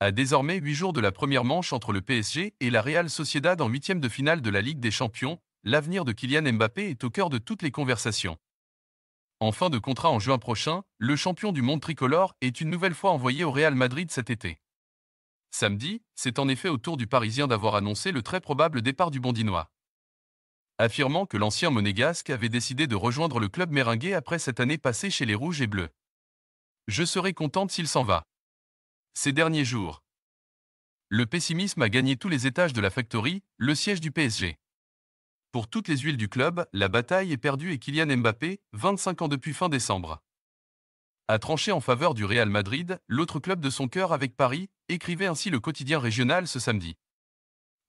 à désormais 8 jours de la première manche entre le PSG et la Real Sociedad en huitième de finale de la Ligue des Champions, l'avenir de Kylian Mbappé est au cœur de toutes les conversations. En fin de contrat en juin prochain, le champion du monde tricolore est une nouvelle fois envoyé au Real Madrid cet été. Samedi, c'est en effet au tour du Parisien d'avoir annoncé le très probable départ du Bondinois. Affirmant que l'ancien monégasque avait décidé de rejoindre le club merengue après cette année passée chez les Rouges et Bleus. Je serai contente s'il s'en va ces derniers jours. Le pessimisme a gagné tous les étages de la factory, le siège du PSG. Pour toutes les huiles du club, la bataille est perdue et Kylian Mbappé, 25 ans depuis fin décembre, a tranché en faveur du Real Madrid, l'autre club de son cœur avec Paris, écrivait ainsi le quotidien régional ce samedi.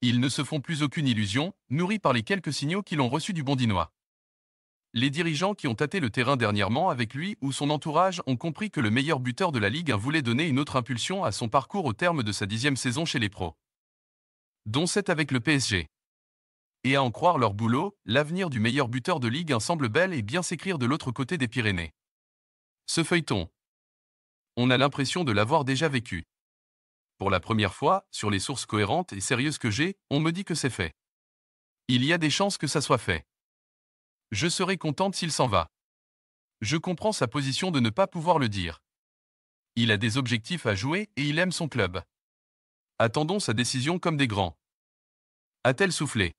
Ils ne se font plus aucune illusion, nourris par les quelques signaux qu'ils ont reçus du Bondinois. Les dirigeants qui ont tâté le terrain dernièrement avec lui ou son entourage ont compris que le meilleur buteur de la Ligue voulait donner une autre impulsion à son parcours au terme de sa dixième saison chez les pros. Dont c'est avec le PSG. Et à en croire leur boulot, l'avenir du meilleur buteur de Ligue 1 semble bel et bien s'écrire de l'autre côté des Pyrénées. Ce feuilleton. On a l'impression de l'avoir déjà vécu. Pour la première fois, sur les sources cohérentes et sérieuses que j'ai, on me dit que c'est fait. Il y a des chances que ça soit fait. Je serai contente s'il s'en va. Je comprends sa position de ne pas pouvoir le dire. Il a des objectifs à jouer et il aime son club. Attendons sa décision comme des grands. A-t-elle soufflé